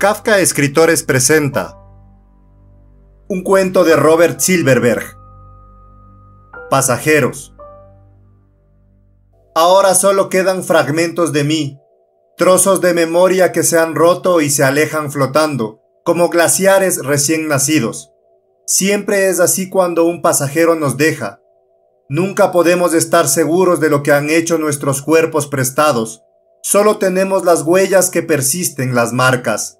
Kafka Escritores presenta un cuento de Robert Silverberg. Pasajeros. Ahora solo quedan fragmentos de mí, trozos de memoria que se han roto y se alejan flotando, como glaciares recién nacidos. Siempre es así cuando un pasajero nos deja. Nunca podemos estar seguros de lo que han hecho nuestros cuerpos prestados. Solo tenemos las huellas que persisten las marcas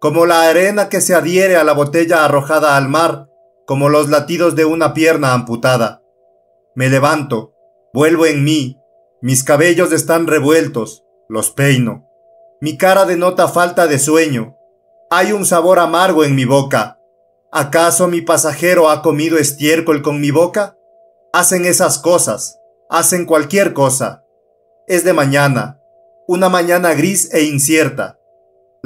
como la arena que se adhiere a la botella arrojada al mar, como los latidos de una pierna amputada. Me levanto, vuelvo en mí, mis cabellos están revueltos, los peino. Mi cara denota falta de sueño. Hay un sabor amargo en mi boca. ¿Acaso mi pasajero ha comido estiércol con mi boca? Hacen esas cosas, hacen cualquier cosa. Es de mañana, una mañana gris e incierta.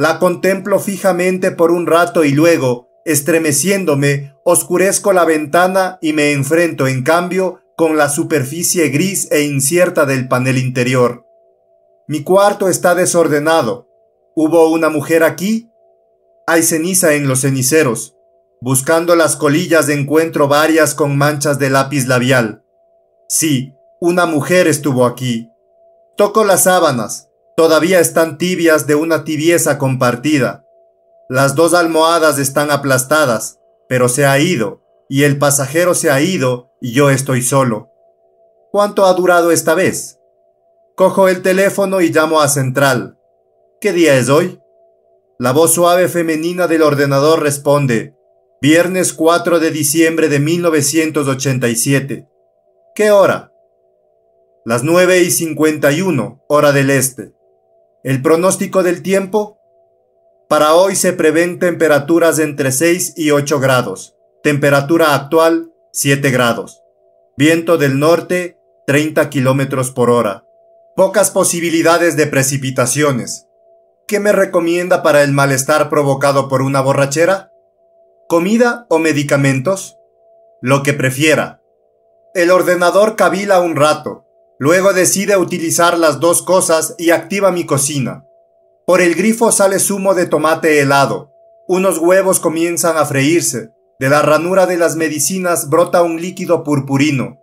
La contemplo fijamente por un rato y luego, estremeciéndome, oscurezco la ventana y me enfrento, en cambio, con la superficie gris e incierta del panel interior. Mi cuarto está desordenado. ¿Hubo una mujer aquí? Hay ceniza en los ceniceros. Buscando las colillas encuentro varias con manchas de lápiz labial. Sí, una mujer estuvo aquí. Toco las sábanas todavía están tibias de una tibieza compartida. Las dos almohadas están aplastadas, pero se ha ido, y el pasajero se ha ido, y yo estoy solo. ¿Cuánto ha durado esta vez? Cojo el teléfono y llamo a Central. ¿Qué día es hoy? La voz suave femenina del ordenador responde, viernes 4 de diciembre de 1987. ¿Qué hora? Las 9 y 51, hora del este. El pronóstico del tiempo. Para hoy se prevén temperaturas entre 6 y 8 grados. Temperatura actual 7 grados. Viento del norte 30 kilómetros por hora. Pocas posibilidades de precipitaciones. ¿Qué me recomienda para el malestar provocado por una borrachera? ¿Comida o medicamentos? Lo que prefiera. El ordenador cavila un rato Luego decide utilizar las dos cosas y activa mi cocina. Por el grifo sale zumo de tomate helado. Unos huevos comienzan a freírse. De la ranura de las medicinas brota un líquido purpurino.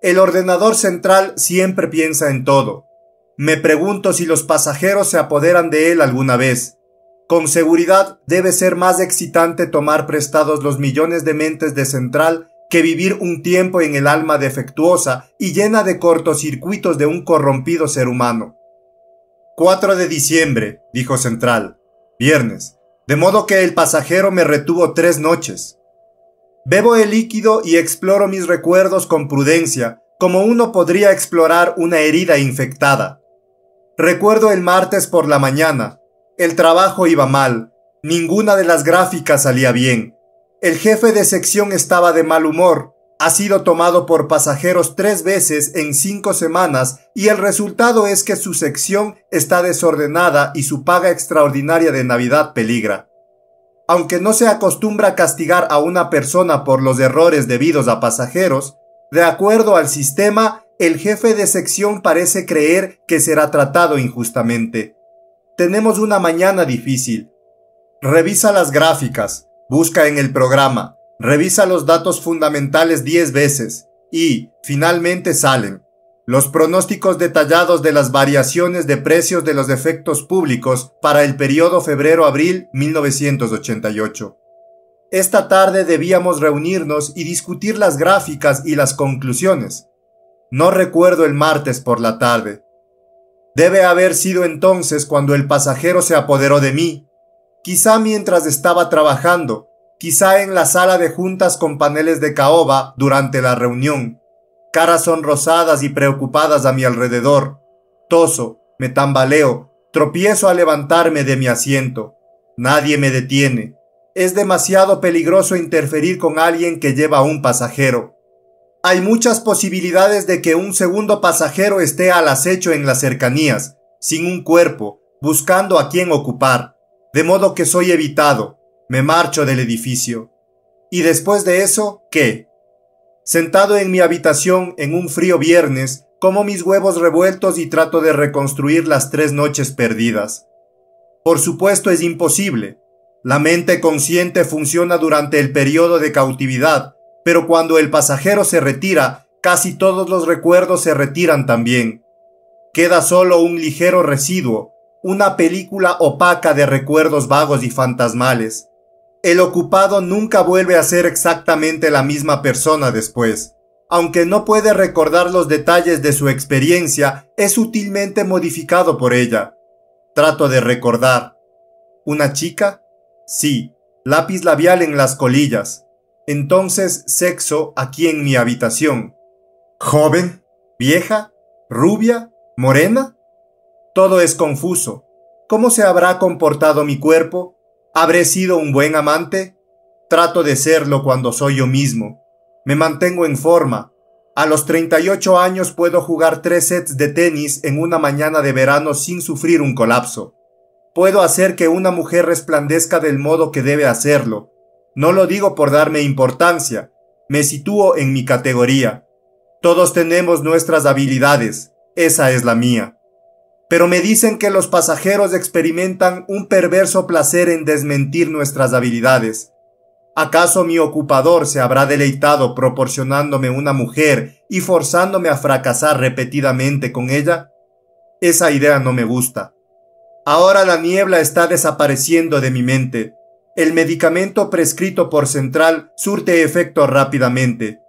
El ordenador central siempre piensa en todo. Me pregunto si los pasajeros se apoderan de él alguna vez. Con seguridad debe ser más excitante tomar prestados los millones de mentes de central que vivir un tiempo en el alma defectuosa y llena de cortocircuitos de un corrompido ser humano. 4 de diciembre, dijo Central, viernes, de modo que el pasajero me retuvo tres noches. Bebo el líquido y exploro mis recuerdos con prudencia, como uno podría explorar una herida infectada. Recuerdo el martes por la mañana. El trabajo iba mal, ninguna de las gráficas salía bien, el jefe de sección estaba de mal humor. Ha sido tomado por pasajeros tres veces en cinco semanas y el resultado es que su sección está desordenada y su paga extraordinaria de Navidad peligra. Aunque no se acostumbra castigar a una persona por los errores debidos a pasajeros, de acuerdo al sistema, el jefe de sección parece creer que será tratado injustamente. Tenemos una mañana difícil. Revisa las gráficas. Busca en el programa, revisa los datos fundamentales 10 veces y, finalmente, salen los pronósticos detallados de las variaciones de precios de los efectos públicos para el periodo febrero-abril 1988. Esta tarde debíamos reunirnos y discutir las gráficas y las conclusiones. No recuerdo el martes por la tarde. Debe haber sido entonces cuando el pasajero se apoderó de mí quizá mientras estaba trabajando, quizá en la sala de juntas con paneles de caoba durante la reunión. Caras sonrosadas y preocupadas a mi alrededor. Toso, me tambaleo, tropiezo a levantarme de mi asiento. Nadie me detiene. Es demasiado peligroso interferir con alguien que lleva a un pasajero. Hay muchas posibilidades de que un segundo pasajero esté al acecho en las cercanías, sin un cuerpo, buscando a quien ocupar de modo que soy evitado, me marcho del edificio. ¿Y después de eso, qué? Sentado en mi habitación en un frío viernes, como mis huevos revueltos y trato de reconstruir las tres noches perdidas. Por supuesto es imposible. La mente consciente funciona durante el periodo de cautividad, pero cuando el pasajero se retira, casi todos los recuerdos se retiran también. Queda solo un ligero residuo, una película opaca de recuerdos vagos y fantasmales. El ocupado nunca vuelve a ser exactamente la misma persona después. Aunque no puede recordar los detalles de su experiencia, es sutilmente modificado por ella. Trato de recordar. ¿Una chica? Sí, lápiz labial en las colillas. Entonces, sexo aquí en mi habitación. ¿Joven? ¿Vieja? ¿Rubia? ¿Morena? Todo es confuso. ¿Cómo se habrá comportado mi cuerpo? ¿Habré sido un buen amante? Trato de serlo cuando soy yo mismo. Me mantengo en forma. A los 38 años puedo jugar tres sets de tenis en una mañana de verano sin sufrir un colapso. Puedo hacer que una mujer resplandezca del modo que debe hacerlo. No lo digo por darme importancia. Me sitúo en mi categoría. Todos tenemos nuestras habilidades. Esa es la mía pero me dicen que los pasajeros experimentan un perverso placer en desmentir nuestras habilidades. ¿Acaso mi ocupador se habrá deleitado proporcionándome una mujer y forzándome a fracasar repetidamente con ella? Esa idea no me gusta. Ahora la niebla está desapareciendo de mi mente. El medicamento prescrito por Central surte efecto rápidamente.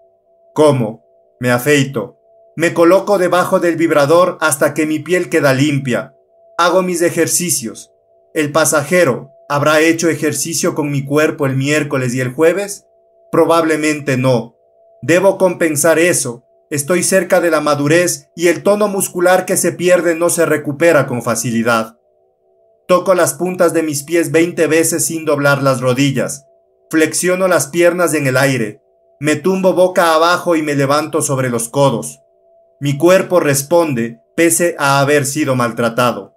¿Cómo? me afeito, me coloco debajo del vibrador hasta que mi piel queda limpia. Hago mis ejercicios. El pasajero, ¿habrá hecho ejercicio con mi cuerpo el miércoles y el jueves? Probablemente no. Debo compensar eso. Estoy cerca de la madurez y el tono muscular que se pierde no se recupera con facilidad. Toco las puntas de mis pies 20 veces sin doblar las rodillas. Flexiono las piernas en el aire. Me tumbo boca abajo y me levanto sobre los codos. Mi cuerpo responde pese a haber sido maltratado.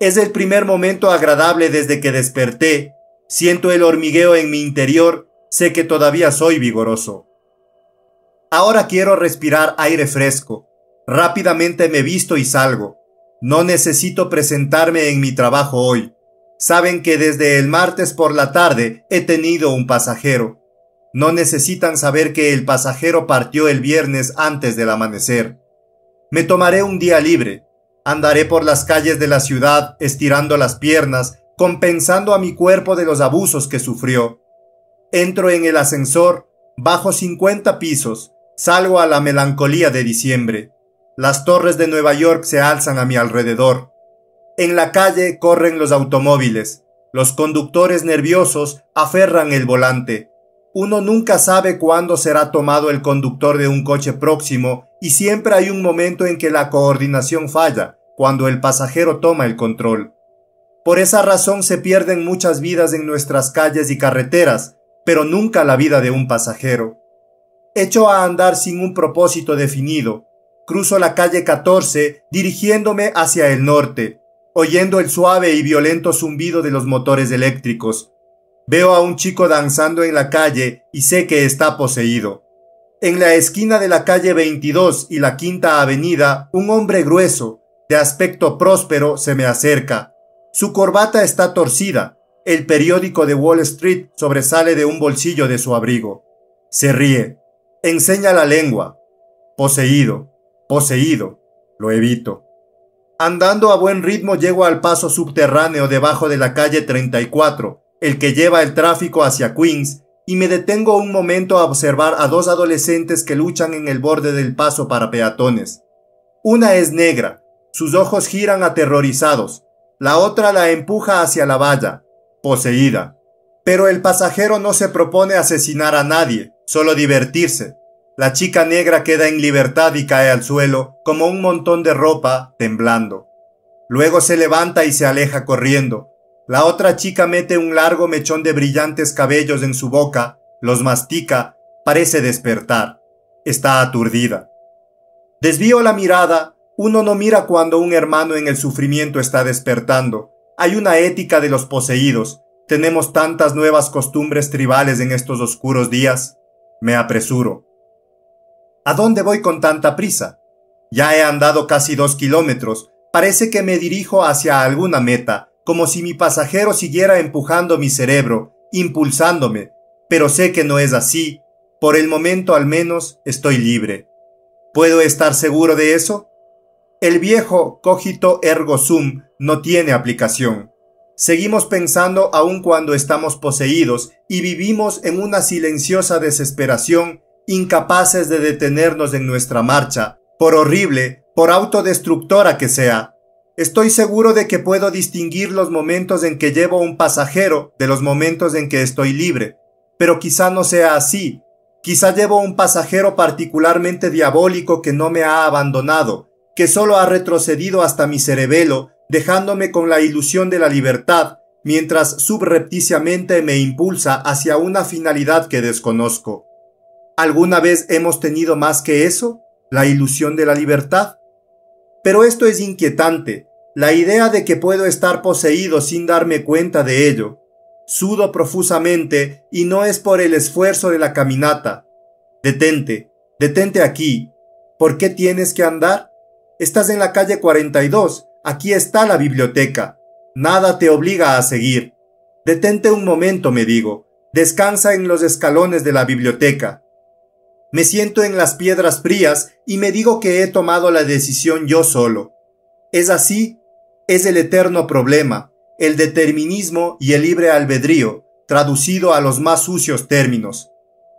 Es el primer momento agradable desde que desperté. Siento el hormigueo en mi interior, sé que todavía soy vigoroso. Ahora quiero respirar aire fresco. Rápidamente me visto y salgo. No necesito presentarme en mi trabajo hoy. Saben que desde el martes por la tarde he tenido un pasajero. No necesitan saber que el pasajero partió el viernes antes del amanecer. Me tomaré un día libre. Andaré por las calles de la ciudad estirando las piernas, compensando a mi cuerpo de los abusos que sufrió. Entro en el ascensor, bajo 50 pisos, salgo a la melancolía de diciembre. Las torres de Nueva York se alzan a mi alrededor. En la calle corren los automóviles. Los conductores nerviosos aferran el volante. Uno nunca sabe cuándo será tomado el conductor de un coche próximo y siempre hay un momento en que la coordinación falla, cuando el pasajero toma el control. Por esa razón se pierden muchas vidas en nuestras calles y carreteras, pero nunca la vida de un pasajero. Hecho a andar sin un propósito definido, cruzo la calle 14 dirigiéndome hacia el norte, oyendo el suave y violento zumbido de los motores eléctricos, Veo a un chico danzando en la calle y sé que está poseído. En la esquina de la calle 22 y la Quinta Avenida, un hombre grueso, de aspecto próspero, se me acerca. Su corbata está torcida. El periódico de Wall Street sobresale de un bolsillo de su abrigo. Se ríe. Enseña la lengua. Poseído. Poseído. Lo evito. Andando a buen ritmo llego al paso subterráneo debajo de la calle 34 el que lleva el tráfico hacia Queens, y me detengo un momento a observar a dos adolescentes que luchan en el borde del paso para peatones. Una es negra, sus ojos giran aterrorizados, la otra la empuja hacia la valla, poseída. Pero el pasajero no se propone asesinar a nadie, solo divertirse. La chica negra queda en libertad y cae al suelo, como un montón de ropa, temblando. Luego se levanta y se aleja corriendo, la otra chica mete un largo mechón de brillantes cabellos en su boca, los mastica, parece despertar. Está aturdida. Desvío la mirada, uno no mira cuando un hermano en el sufrimiento está despertando. Hay una ética de los poseídos. Tenemos tantas nuevas costumbres tribales en estos oscuros días. Me apresuro. ¿A dónde voy con tanta prisa? Ya he andado casi dos kilómetros. Parece que me dirijo hacia alguna meta como si mi pasajero siguiera empujando mi cerebro, impulsándome, pero sé que no es así. Por el momento al menos estoy libre. ¿Puedo estar seguro de eso? El viejo cogito ergo sum no tiene aplicación. Seguimos pensando aun cuando estamos poseídos y vivimos en una silenciosa desesperación, incapaces de detenernos en nuestra marcha, por horrible, por autodestructora que sea, Estoy seguro de que puedo distinguir los momentos en que llevo un pasajero de los momentos en que estoy libre, pero quizá no sea así. Quizá llevo un pasajero particularmente diabólico que no me ha abandonado, que solo ha retrocedido hasta mi cerebelo, dejándome con la ilusión de la libertad, mientras subrepticiamente me impulsa hacia una finalidad que desconozco. ¿Alguna vez hemos tenido más que eso? ¿La ilusión de la libertad? Pero esto es inquietante, la idea de que puedo estar poseído sin darme cuenta de ello. Sudo profusamente y no es por el esfuerzo de la caminata. Detente, detente aquí. ¿Por qué tienes que andar? Estás en la calle 42, aquí está la biblioteca. Nada te obliga a seguir. Detente un momento, me digo. Descansa en los escalones de la biblioteca. Me siento en las piedras frías y me digo que he tomado la decisión yo solo. Es así es el eterno problema, el determinismo y el libre albedrío, traducido a los más sucios términos.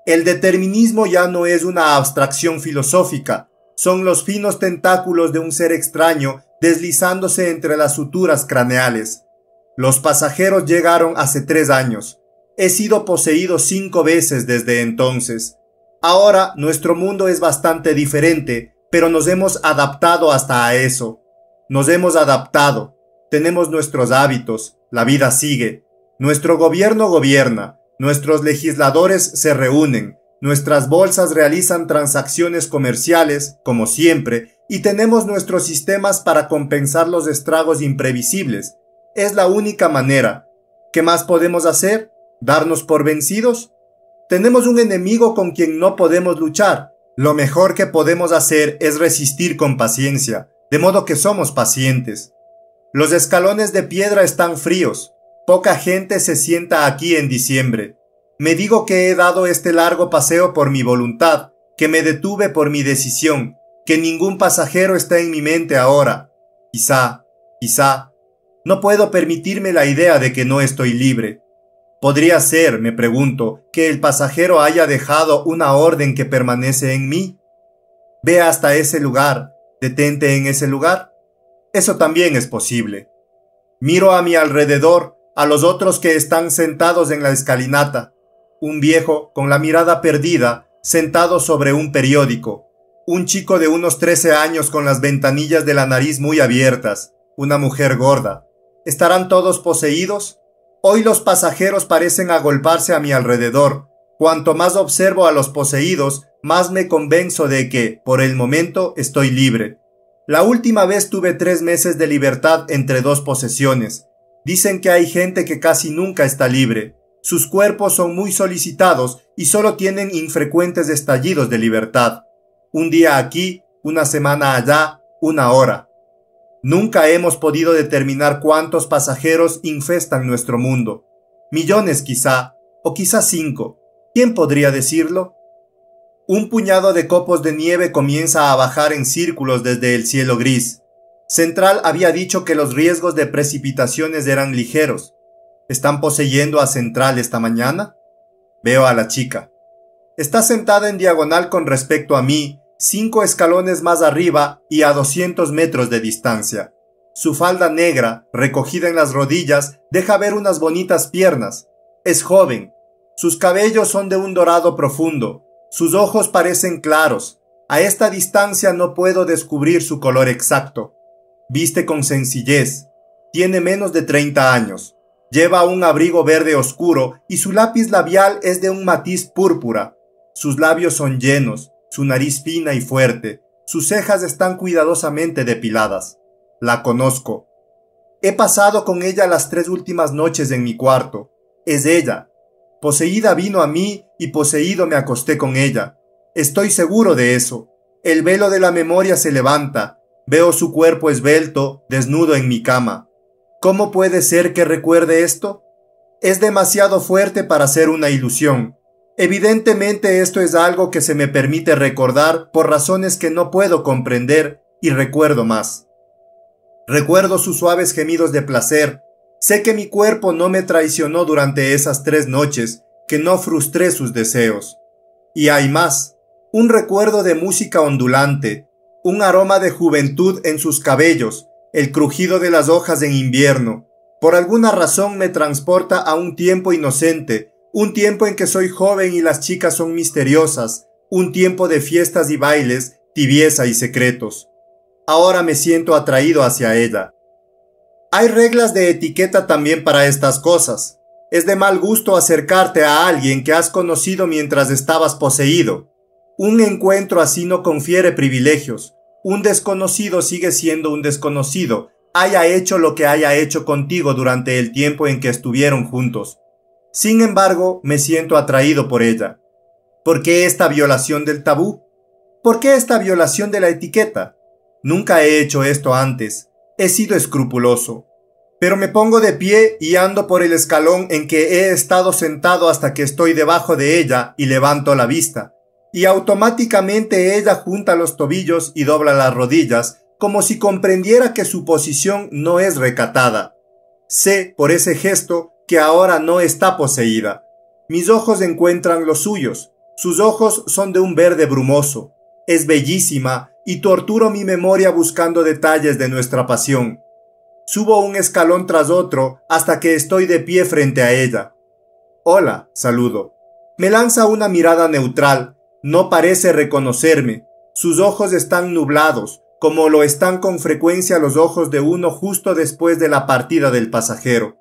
El determinismo ya no es una abstracción filosófica, son los finos tentáculos de un ser extraño deslizándose entre las suturas craneales. Los pasajeros llegaron hace tres años. He sido poseído cinco veces desde entonces. Ahora nuestro mundo es bastante diferente, pero nos hemos adaptado hasta a eso. Nos hemos adaptado, tenemos nuestros hábitos, la vida sigue, nuestro gobierno gobierna, nuestros legisladores se reúnen, nuestras bolsas realizan transacciones comerciales, como siempre, y tenemos nuestros sistemas para compensar los estragos imprevisibles. Es la única manera. ¿Qué más podemos hacer? ¿Darnos por vencidos? Tenemos un enemigo con quien no podemos luchar. Lo mejor que podemos hacer es resistir con paciencia, de modo que somos pacientes. Los escalones de piedra están fríos, poca gente se sienta aquí en diciembre. Me digo que he dado este largo paseo por mi voluntad, que me detuve por mi decisión, que ningún pasajero está en mi mente ahora. Quizá, quizá, no puedo permitirme la idea de que no estoy libre. ¿Podría ser, me pregunto, que el pasajero haya dejado una orden que permanece en mí? Ve hasta ese lugar, Detente en ese lugar. Eso también es posible. Miro a mi alrededor a los otros que están sentados en la escalinata. Un viejo con la mirada perdida, sentado sobre un periódico. Un chico de unos 13 años con las ventanillas de la nariz muy abiertas. Una mujer gorda. ¿Estarán todos poseídos? Hoy los pasajeros parecen agolparse a mi alrededor, Cuanto más observo a los poseídos, más me convenzo de que, por el momento, estoy libre. La última vez tuve tres meses de libertad entre dos posesiones. Dicen que hay gente que casi nunca está libre. Sus cuerpos son muy solicitados y solo tienen infrecuentes estallidos de libertad. Un día aquí, una semana allá, una hora. Nunca hemos podido determinar cuántos pasajeros infestan nuestro mundo. Millones quizá, o quizá cinco. ¿Quién podría decirlo? Un puñado de copos de nieve comienza a bajar en círculos desde el cielo gris. Central había dicho que los riesgos de precipitaciones eran ligeros. ¿Están poseyendo a Central esta mañana? Veo a la chica. Está sentada en diagonal con respecto a mí, cinco escalones más arriba y a 200 metros de distancia. Su falda negra, recogida en las rodillas, deja ver unas bonitas piernas. Es joven, sus cabellos son de un dorado profundo, sus ojos parecen claros. A esta distancia no puedo descubrir su color exacto. Viste con sencillez. Tiene menos de 30 años. Lleva un abrigo verde oscuro y su lápiz labial es de un matiz púrpura. Sus labios son llenos, su nariz fina y fuerte, sus cejas están cuidadosamente depiladas. La conozco. He pasado con ella las tres últimas noches en mi cuarto. Es ella, Poseída vino a mí y poseído me acosté con ella. Estoy seguro de eso. El velo de la memoria se levanta. Veo su cuerpo esbelto, desnudo en mi cama. ¿Cómo puede ser que recuerde esto? Es demasiado fuerte para ser una ilusión. Evidentemente esto es algo que se me permite recordar por razones que no puedo comprender y recuerdo más. Recuerdo sus suaves gemidos de placer, Sé que mi cuerpo no me traicionó durante esas tres noches, que no frustré sus deseos. Y hay más, un recuerdo de música ondulante, un aroma de juventud en sus cabellos, el crujido de las hojas en invierno. Por alguna razón me transporta a un tiempo inocente, un tiempo en que soy joven y las chicas son misteriosas, un tiempo de fiestas y bailes, tibieza y secretos. Ahora me siento atraído hacia ella. Hay reglas de etiqueta también para estas cosas. Es de mal gusto acercarte a alguien que has conocido mientras estabas poseído. Un encuentro así no confiere privilegios. Un desconocido sigue siendo un desconocido, haya hecho lo que haya hecho contigo durante el tiempo en que estuvieron juntos. Sin embargo, me siento atraído por ella. ¿Por qué esta violación del tabú? ¿Por qué esta violación de la etiqueta? Nunca he hecho esto antes, he sido escrupuloso, pero me pongo de pie y ando por el escalón en que he estado sentado hasta que estoy debajo de ella y levanto la vista, y automáticamente ella junta los tobillos y dobla las rodillas, como si comprendiera que su posición no es recatada. Sé, por ese gesto, que ahora no está poseída. Mis ojos encuentran los suyos, sus ojos son de un verde brumoso. Es bellísima y torturo mi memoria buscando detalles de nuestra pasión. Subo un escalón tras otro hasta que estoy de pie frente a ella. Hola, saludo. Me lanza una mirada neutral, no parece reconocerme, sus ojos están nublados, como lo están con frecuencia los ojos de uno justo después de la partida del pasajero.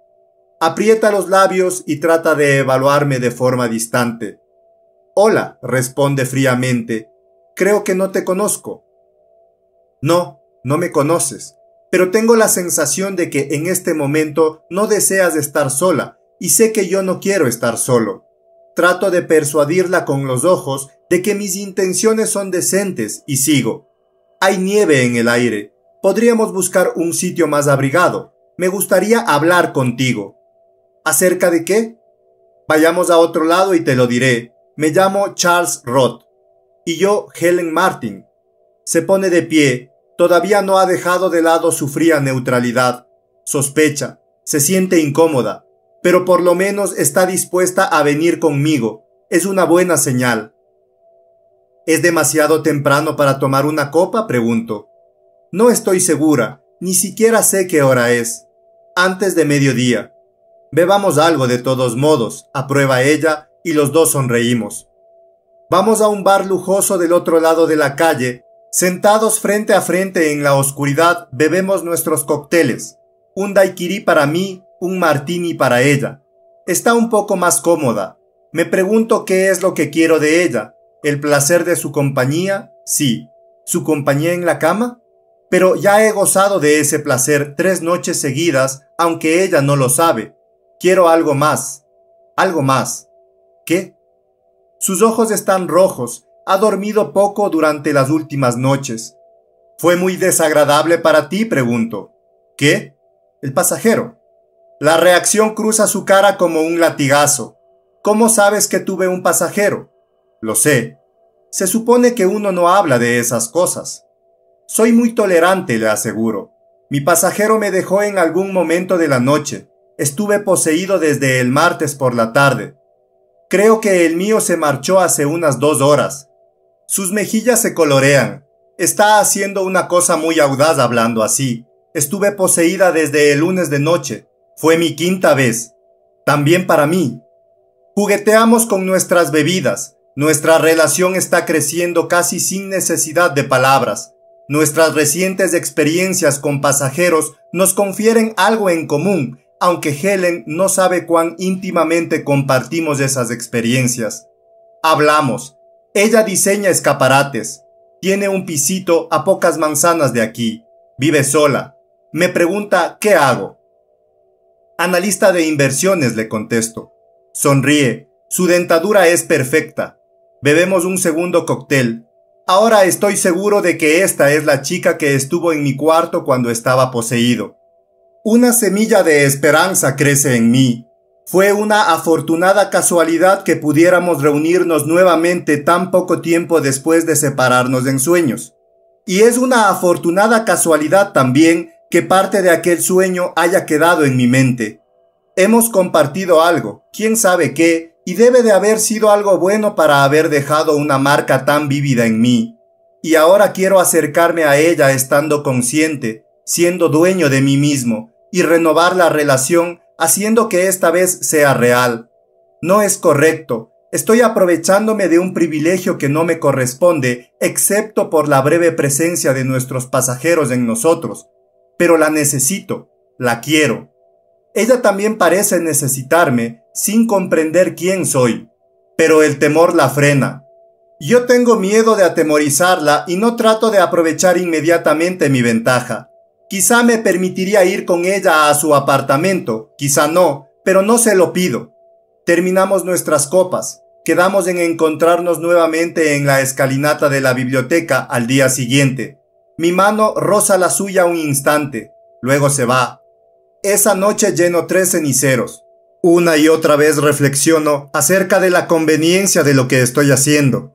Aprieta los labios y trata de evaluarme de forma distante. Hola, responde fríamente. Creo que no te conozco. No, no me conoces, pero tengo la sensación de que en este momento no deseas estar sola, y sé que yo no quiero estar solo. Trato de persuadirla con los ojos de que mis intenciones son decentes y sigo. Hay nieve en el aire. Podríamos buscar un sitio más abrigado. Me gustaría hablar contigo. ¿Acerca de qué? Vayamos a otro lado y te lo diré. Me llamo Charles Roth. Y yo, Helen Martin se pone de pie, todavía no ha dejado de lado su fría neutralidad, sospecha, se siente incómoda, pero por lo menos está dispuesta a venir conmigo, es una buena señal. ¿Es demasiado temprano para tomar una copa? pregunto. No estoy segura, ni siquiera sé qué hora es. Antes de mediodía. Bebamos algo de todos modos, aprueba ella, y los dos sonreímos. Vamos a un bar lujoso del otro lado de la calle Sentados frente a frente en la oscuridad, bebemos nuestros cócteles. Un daiquiri para mí, un martini para ella. Está un poco más cómoda. Me pregunto qué es lo que quiero de ella. ¿El placer de su compañía? Sí. ¿Su compañía en la cama? Pero ya he gozado de ese placer tres noches seguidas, aunque ella no lo sabe. Quiero algo más. Algo más. ¿Qué? Sus ojos están rojos ha dormido poco durante las últimas noches. ¿Fue muy desagradable para ti? pregunto. ¿Qué? El pasajero. La reacción cruza su cara como un latigazo. ¿Cómo sabes que tuve un pasajero? Lo sé. Se supone que uno no habla de esas cosas. Soy muy tolerante, le aseguro. Mi pasajero me dejó en algún momento de la noche. Estuve poseído desde el martes por la tarde. Creo que el mío se marchó hace unas dos horas. Sus mejillas se colorean. Está haciendo una cosa muy audaz hablando así. Estuve poseída desde el lunes de noche. Fue mi quinta vez. También para mí. Jugueteamos con nuestras bebidas. Nuestra relación está creciendo casi sin necesidad de palabras. Nuestras recientes experiencias con pasajeros nos confieren algo en común, aunque Helen no sabe cuán íntimamente compartimos esas experiencias. Hablamos, ella diseña escaparates. Tiene un pisito a pocas manzanas de aquí. Vive sola. Me pregunta, ¿qué hago? Analista de inversiones, le contesto. Sonríe. Su dentadura es perfecta. Bebemos un segundo cóctel. Ahora estoy seguro de que esta es la chica que estuvo en mi cuarto cuando estaba poseído. Una semilla de esperanza crece en mí fue una afortunada casualidad que pudiéramos reunirnos nuevamente tan poco tiempo después de separarnos en sueños. Y es una afortunada casualidad también que parte de aquel sueño haya quedado en mi mente. Hemos compartido algo, quién sabe qué, y debe de haber sido algo bueno para haber dejado una marca tan vívida en mí. Y ahora quiero acercarme a ella estando consciente, siendo dueño de mí mismo, y renovar la relación haciendo que esta vez sea real. No es correcto. Estoy aprovechándome de un privilegio que no me corresponde, excepto por la breve presencia de nuestros pasajeros en nosotros. Pero la necesito, la quiero. Ella también parece necesitarme, sin comprender quién soy. Pero el temor la frena. Yo tengo miedo de atemorizarla y no trato de aprovechar inmediatamente mi ventaja. Quizá me permitiría ir con ella a su apartamento, quizá no, pero no se lo pido. Terminamos nuestras copas, quedamos en encontrarnos nuevamente en la escalinata de la biblioteca al día siguiente. Mi mano roza la suya un instante, luego se va. Esa noche lleno tres ceniceros. Una y otra vez reflexiono acerca de la conveniencia de lo que estoy haciendo.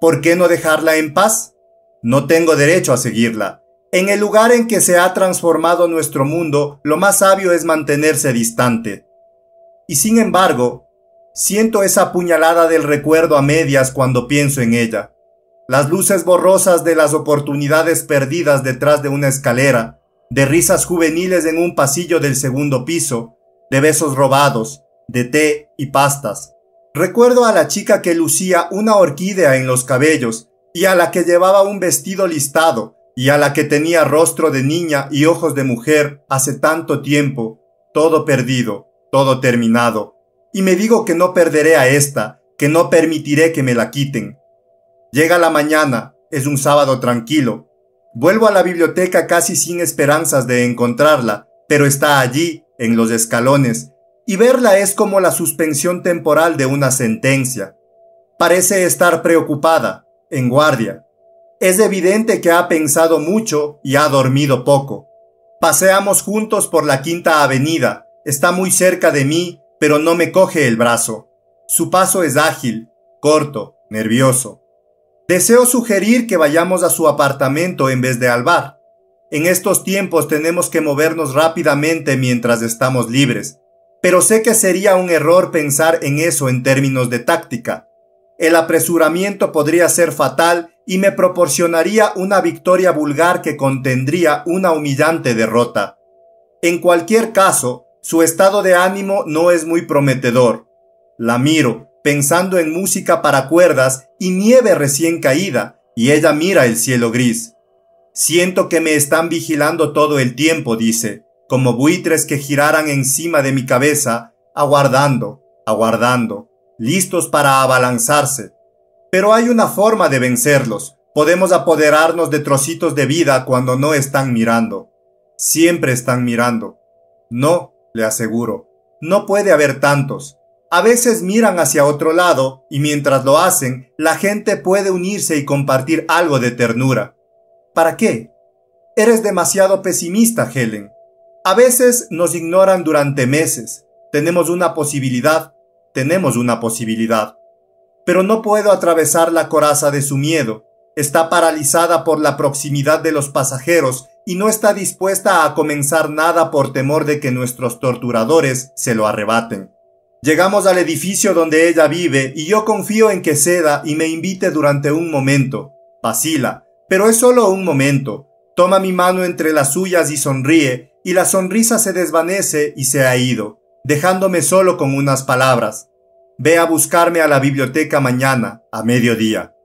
¿Por qué no dejarla en paz? No tengo derecho a seguirla. En el lugar en que se ha transformado nuestro mundo, lo más sabio es mantenerse distante. Y sin embargo, siento esa puñalada del recuerdo a medias cuando pienso en ella. Las luces borrosas de las oportunidades perdidas detrás de una escalera, de risas juveniles en un pasillo del segundo piso, de besos robados, de té y pastas. Recuerdo a la chica que lucía una orquídea en los cabellos y a la que llevaba un vestido listado, y a la que tenía rostro de niña y ojos de mujer hace tanto tiempo, todo perdido, todo terminado, y me digo que no perderé a esta, que no permitiré que me la quiten. Llega la mañana, es un sábado tranquilo. Vuelvo a la biblioteca casi sin esperanzas de encontrarla, pero está allí, en los escalones, y verla es como la suspensión temporal de una sentencia. Parece estar preocupada, en guardia, es evidente que ha pensado mucho y ha dormido poco. Paseamos juntos por la Quinta Avenida. Está muy cerca de mí, pero no me coge el brazo. Su paso es ágil, corto, nervioso. Deseo sugerir que vayamos a su apartamento en vez de al bar. En estos tiempos tenemos que movernos rápidamente mientras estamos libres, pero sé que sería un error pensar en eso en términos de táctica. El apresuramiento podría ser fatal y me proporcionaría una victoria vulgar que contendría una humillante derrota. En cualquier caso, su estado de ánimo no es muy prometedor. La miro, pensando en música para cuerdas y nieve recién caída, y ella mira el cielo gris. Siento que me están vigilando todo el tiempo, dice, como buitres que giraran encima de mi cabeza, aguardando, aguardando, listos para abalanzarse. Pero hay una forma de vencerlos. Podemos apoderarnos de trocitos de vida cuando no están mirando. Siempre están mirando. No, le aseguro, no puede haber tantos. A veces miran hacia otro lado y mientras lo hacen, la gente puede unirse y compartir algo de ternura. ¿Para qué? Eres demasiado pesimista, Helen. A veces nos ignoran durante meses. Tenemos una posibilidad. Tenemos una posibilidad pero no puedo atravesar la coraza de su miedo. Está paralizada por la proximidad de los pasajeros y no está dispuesta a comenzar nada por temor de que nuestros torturadores se lo arrebaten. Llegamos al edificio donde ella vive y yo confío en que ceda y me invite durante un momento. Vacila, pero es solo un momento. Toma mi mano entre las suyas y sonríe, y la sonrisa se desvanece y se ha ido, dejándome solo con unas palabras. Ve a buscarme a la biblioteca mañana, a mediodía.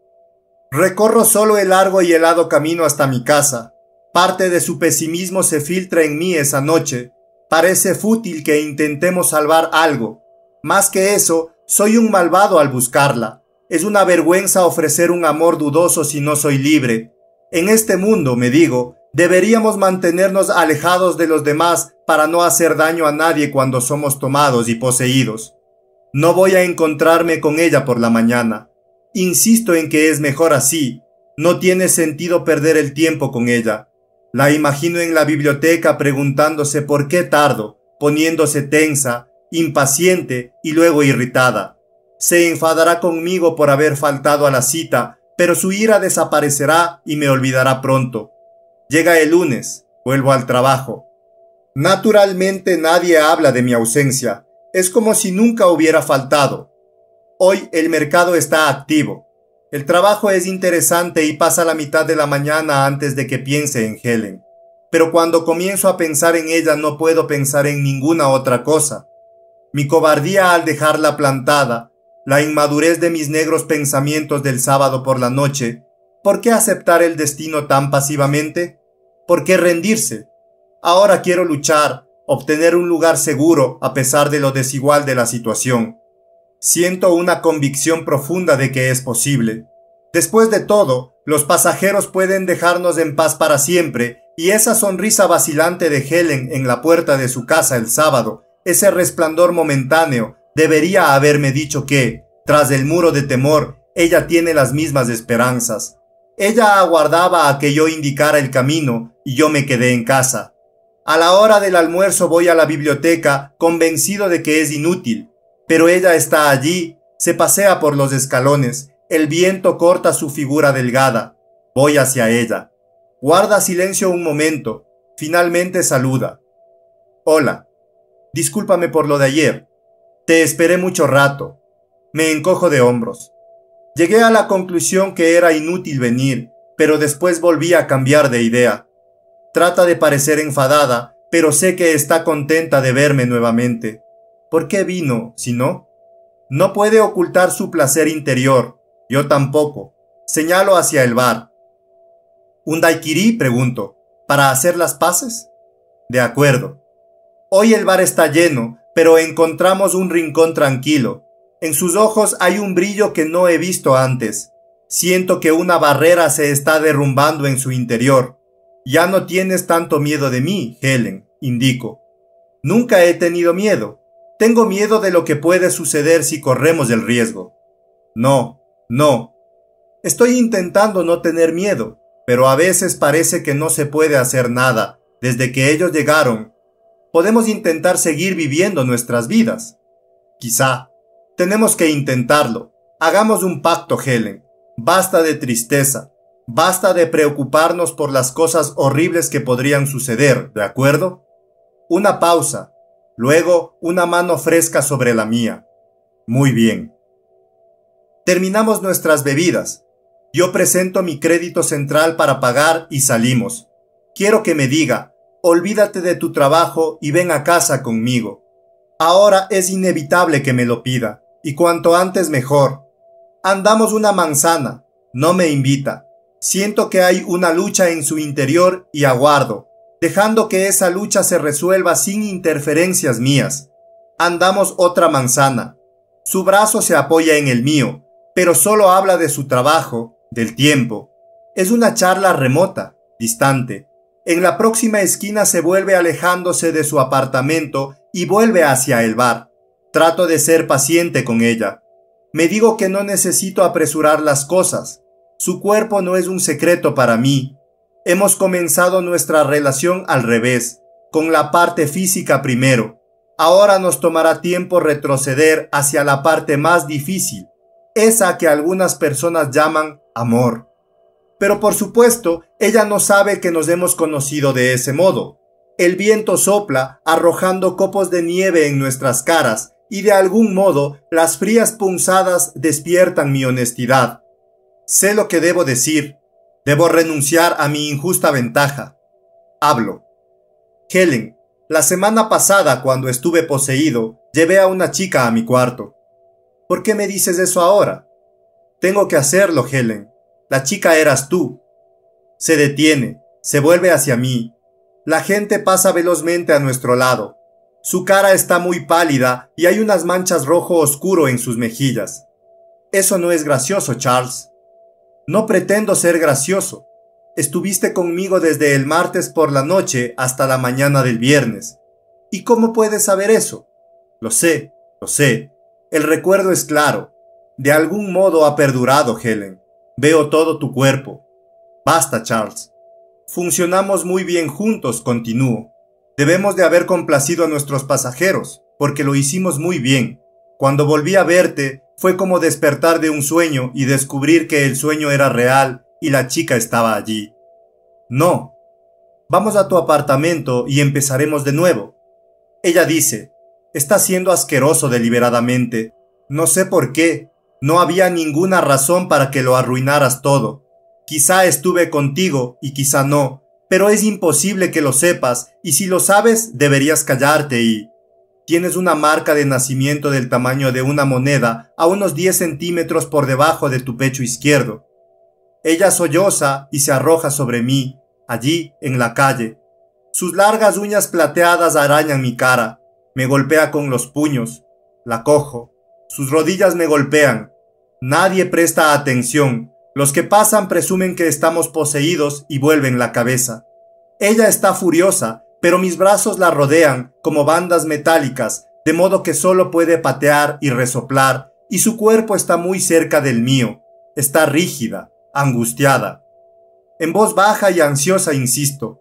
Recorro solo el largo y helado camino hasta mi casa. Parte de su pesimismo se filtra en mí esa noche. Parece fútil que intentemos salvar algo. Más que eso, soy un malvado al buscarla. Es una vergüenza ofrecer un amor dudoso si no soy libre. En este mundo, me digo, deberíamos mantenernos alejados de los demás para no hacer daño a nadie cuando somos tomados y poseídos. No voy a encontrarme con ella por la mañana. Insisto en que es mejor así. No tiene sentido perder el tiempo con ella. La imagino en la biblioteca preguntándose por qué tardo, poniéndose tensa, impaciente y luego irritada. Se enfadará conmigo por haber faltado a la cita, pero su ira desaparecerá y me olvidará pronto. Llega el lunes, vuelvo al trabajo. Naturalmente nadie habla de mi ausencia, es como si nunca hubiera faltado. Hoy el mercado está activo. El trabajo es interesante y pasa la mitad de la mañana antes de que piense en Helen. Pero cuando comienzo a pensar en ella no puedo pensar en ninguna otra cosa. Mi cobardía al dejarla plantada, la inmadurez de mis negros pensamientos del sábado por la noche, ¿por qué aceptar el destino tan pasivamente? ¿Por qué rendirse? Ahora quiero luchar, obtener un lugar seguro a pesar de lo desigual de la situación. Siento una convicción profunda de que es posible. Después de todo, los pasajeros pueden dejarnos en paz para siempre, y esa sonrisa vacilante de Helen en la puerta de su casa el sábado, ese resplandor momentáneo, debería haberme dicho que, tras el muro de temor, ella tiene las mismas esperanzas. Ella aguardaba a que yo indicara el camino y yo me quedé en casa. A la hora del almuerzo voy a la biblioteca convencido de que es inútil, pero ella está allí, se pasea por los escalones, el viento corta su figura delgada. Voy hacia ella. Guarda silencio un momento, finalmente saluda. Hola, discúlpame por lo de ayer. Te esperé mucho rato. Me encojo de hombros. Llegué a la conclusión que era inútil venir, pero después volví a cambiar de idea. Trata de parecer enfadada, pero sé que está contenta de verme nuevamente. ¿Por qué vino, si no? No puede ocultar su placer interior. Yo tampoco. Señalo hacia el bar. ¿Un daiquiri? pregunto. ¿Para hacer las paces? De acuerdo. Hoy el bar está lleno, pero encontramos un rincón tranquilo. En sus ojos hay un brillo que no he visto antes. Siento que una barrera se está derrumbando en su interior. Ya no tienes tanto miedo de mí, Helen, indico. Nunca he tenido miedo. Tengo miedo de lo que puede suceder si corremos el riesgo. No, no. Estoy intentando no tener miedo, pero a veces parece que no se puede hacer nada desde que ellos llegaron. Podemos intentar seguir viviendo nuestras vidas. Quizá. Tenemos que intentarlo. Hagamos un pacto, Helen. Basta de tristeza. Basta de preocuparnos por las cosas horribles que podrían suceder, ¿de acuerdo? Una pausa, luego una mano fresca sobre la mía. Muy bien. Terminamos nuestras bebidas. Yo presento mi crédito central para pagar y salimos. Quiero que me diga, olvídate de tu trabajo y ven a casa conmigo. Ahora es inevitable que me lo pida, y cuanto antes mejor. Andamos una manzana, no me invita Siento que hay una lucha en su interior y aguardo, dejando que esa lucha se resuelva sin interferencias mías. Andamos otra manzana. Su brazo se apoya en el mío, pero solo habla de su trabajo, del tiempo. Es una charla remota, distante. En la próxima esquina se vuelve alejándose de su apartamento y vuelve hacia el bar. Trato de ser paciente con ella. Me digo que no necesito apresurar las cosas, su cuerpo no es un secreto para mí. Hemos comenzado nuestra relación al revés, con la parte física primero. Ahora nos tomará tiempo retroceder hacia la parte más difícil, esa que algunas personas llaman amor. Pero por supuesto, ella no sabe que nos hemos conocido de ese modo. El viento sopla arrojando copos de nieve en nuestras caras y de algún modo las frías punzadas despiertan mi honestidad. Sé lo que debo decir. Debo renunciar a mi injusta ventaja. Hablo. Helen, la semana pasada cuando estuve poseído, llevé a una chica a mi cuarto. ¿Por qué me dices eso ahora? Tengo que hacerlo, Helen. La chica eras tú. Se detiene, se vuelve hacia mí. La gente pasa velozmente a nuestro lado. Su cara está muy pálida y hay unas manchas rojo oscuro en sus mejillas. Eso no es gracioso, Charles. No pretendo ser gracioso. Estuviste conmigo desde el martes por la noche hasta la mañana del viernes. ¿Y cómo puedes saber eso? Lo sé, lo sé. El recuerdo es claro. De algún modo ha perdurado, Helen. Veo todo tu cuerpo. Basta, Charles. Funcionamos muy bien juntos, continúo. Debemos de haber complacido a nuestros pasajeros, porque lo hicimos muy bien. Cuando volví a verte, fue como despertar de un sueño y descubrir que el sueño era real y la chica estaba allí. No. Vamos a tu apartamento y empezaremos de nuevo. Ella dice, está siendo asqueroso deliberadamente. No sé por qué. No había ninguna razón para que lo arruinaras todo. Quizá estuve contigo y quizá no, pero es imposible que lo sepas y si lo sabes deberías callarte y... Tienes una marca de nacimiento del tamaño de una moneda a unos 10 centímetros por debajo de tu pecho izquierdo. Ella solloza y se arroja sobre mí, allí, en la calle. Sus largas uñas plateadas arañan mi cara. Me golpea con los puños. La cojo. Sus rodillas me golpean. Nadie presta atención. Los que pasan presumen que estamos poseídos y vuelven la cabeza. Ella está furiosa pero mis brazos la rodean como bandas metálicas, de modo que solo puede patear y resoplar, y su cuerpo está muy cerca del mío. Está rígida, angustiada. En voz baja y ansiosa insisto,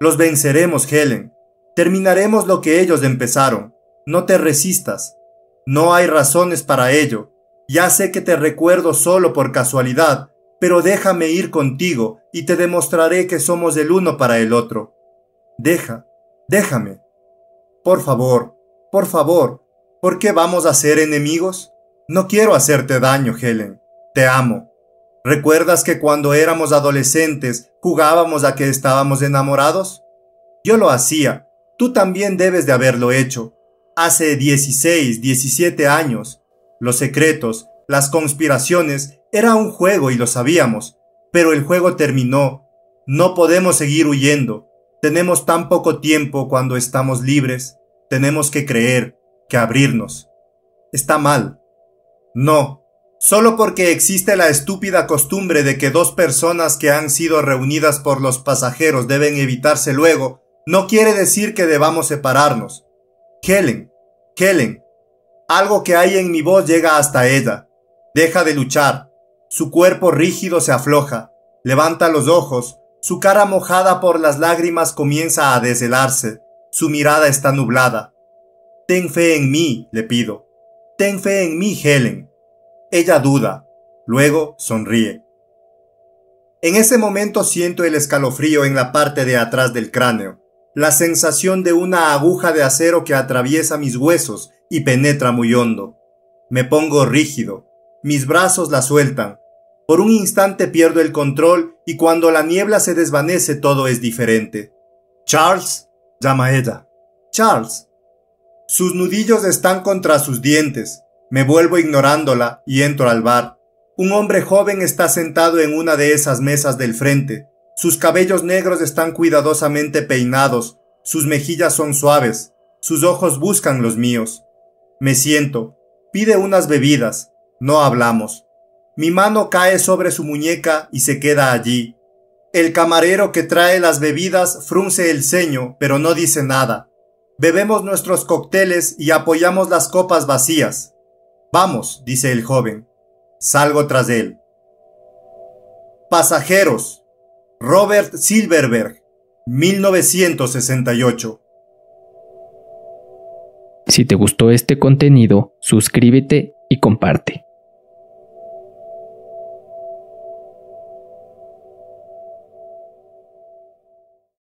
los venceremos, Helen. Terminaremos lo que ellos empezaron. No te resistas. No hay razones para ello. Ya sé que te recuerdo solo por casualidad, pero déjame ir contigo y te demostraré que somos el uno para el otro deja, déjame. Por favor, por favor, ¿por qué vamos a ser enemigos? No quiero hacerte daño, Helen. Te amo. ¿Recuerdas que cuando éramos adolescentes jugábamos a que estábamos enamorados? Yo lo hacía. Tú también debes de haberlo hecho. Hace 16, 17 años. Los secretos, las conspiraciones, era un juego y lo sabíamos. Pero el juego terminó. No podemos seguir huyendo. Tenemos tan poco tiempo cuando estamos libres, tenemos que creer, que abrirnos. Está mal. No, solo porque existe la estúpida costumbre de que dos personas que han sido reunidas por los pasajeros deben evitarse luego, no quiere decir que debamos separarnos. Kellen... Kellen... algo que hay en mi voz llega hasta ella. Deja de luchar. Su cuerpo rígido se afloja. Levanta los ojos, su cara mojada por las lágrimas comienza a deshelarse, su mirada está nublada. Ten fe en mí, le pido. Ten fe en mí, Helen. Ella duda, luego sonríe. En ese momento siento el escalofrío en la parte de atrás del cráneo, la sensación de una aguja de acero que atraviesa mis huesos y penetra muy hondo. Me pongo rígido, mis brazos la sueltan, por un instante pierdo el control y cuando la niebla se desvanece todo es diferente. Charles, llama ella. Charles. Sus nudillos están contra sus dientes. Me vuelvo ignorándola y entro al bar. Un hombre joven está sentado en una de esas mesas del frente. Sus cabellos negros están cuidadosamente peinados, sus mejillas son suaves, sus ojos buscan los míos. Me siento, pide unas bebidas, no hablamos. Mi mano cae sobre su muñeca y se queda allí. El camarero que trae las bebidas frunce el ceño, pero no dice nada. Bebemos nuestros cócteles y apoyamos las copas vacías. Vamos, dice el joven. Salgo tras él. Pasajeros. Robert Silverberg, 1968. Si te gustó este contenido, suscríbete y comparte.